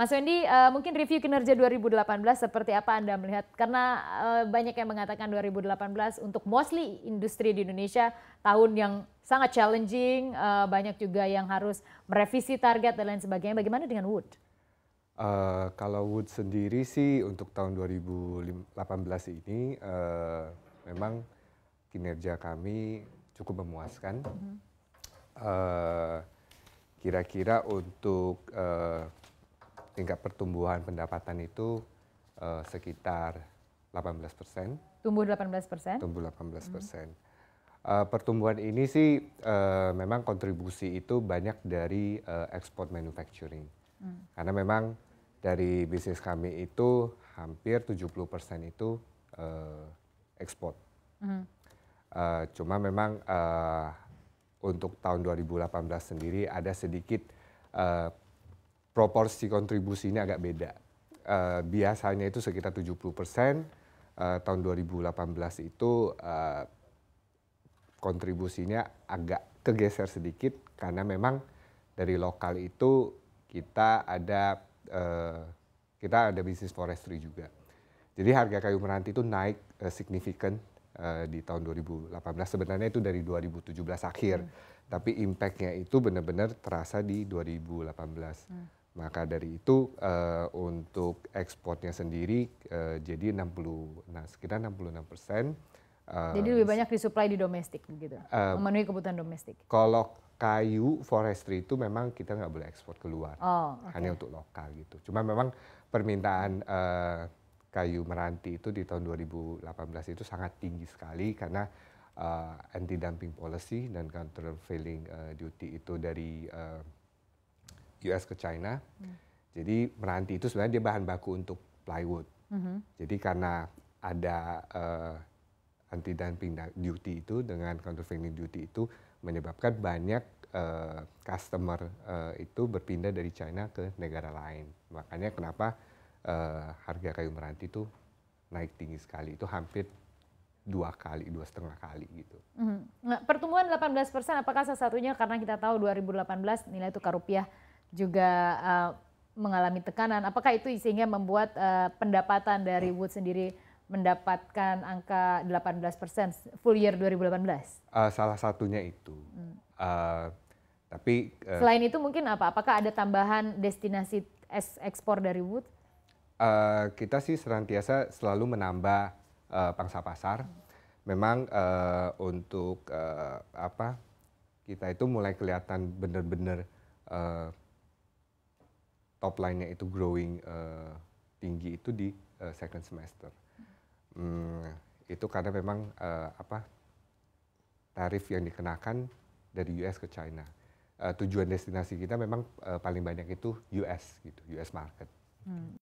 Mas Wendy, uh, mungkin review kinerja 2018 seperti apa Anda melihat? Karena uh, banyak yang mengatakan 2018 untuk mostly industri di Indonesia tahun yang sangat challenging, uh, banyak juga yang harus merevisi target dan lain sebagainya. Bagaimana dengan Wood? Uh, kalau Wood sendiri sih untuk tahun 2018 ini uh, memang kinerja kami cukup memuaskan. Mm-hmm. Kira-kira uh, untuk uh, tingkat pertumbuhan pendapatan itu uh, sekitar 18 persen. Tumbuh 18 persen? Tumbuh 18 persen. Hmm. Uh, pertumbuhan ini sih uh, memang kontribusi itu banyak dari uh, ekspor manufacturing. Hmm. Karena memang dari bisnis kami itu hampir 70 persen itu uh, ekspor. Hmm. Uh, cuma memang uh, untuk tahun 2018 sendiri ada sedikit uh, proporsi kontribusi ini agak beda. Uh, biasanya itu sekitar 70 persen, uh, tahun 2018 itu uh, kontribusinya agak kegeser sedikit karena memang dari lokal itu kita ada uh, kita ada bisnis forestry juga. Jadi harga kayu meranti itu naik uh, signifikan uh, di tahun 2018. Sebenarnya itu dari 2017 akhir, hmm. tapi impactnya itu benar-benar terasa di 2018. Hmm. Maka dari itu uh, untuk ekspornya sendiri uh, jadi 60 nah sekitar 66 persen. Uh, jadi lebih banyak disuplai di domestik begitu, uh, memenuhi kebutuhan domestik. Kalau kayu forestry itu memang kita nggak boleh ekspor keluar, oh, okay. hanya untuk lokal gitu. Cuma memang permintaan uh, kayu meranti itu di tahun 2018 itu sangat tinggi sekali karena uh, anti dumping policy dan countervailing uh, duty itu dari uh, US ke China. Hmm. Jadi meranti itu sebenarnya dia bahan baku untuk plywood. Hmm. Jadi karena ada uh, anti dumping duty itu dengan countervailing duty itu menyebabkan banyak uh, customer uh, itu berpindah dari China ke negara lain. Makanya kenapa uh, harga kayu meranti itu naik tinggi sekali. Itu hampir dua kali, dua setengah kali gitu. Mm -hmm. Nah, pertumbuhan 18 persen, apakah salah satunya karena kita tahu 2018 nilai tukar rupiah juga uh, mengalami tekanan. Apakah itu sehingga membuat uh, pendapatan dari hmm. Wood sendiri mendapatkan angka 18 persen full year 2018? Uh, eh, salah satunya itu. Hmm. Uh, tapi uh, selain itu mungkin apa? Apakah ada tambahan destinasi ekspor dari Wood? Uh, kita sih serantiasa selalu menambah uh, pangsa pasar. Hmm. Memang uh, untuk uh, apa kita itu mulai kelihatan benar-benar uh, top line-nya itu growing uh, tinggi itu di uh, second semester. Hmm, itu karena memang uh, apa tarif yang dikenakan dari US ke China. Uh, tujuan destinasi kita memang uh, paling banyak itu US gitu, US market. Hmm.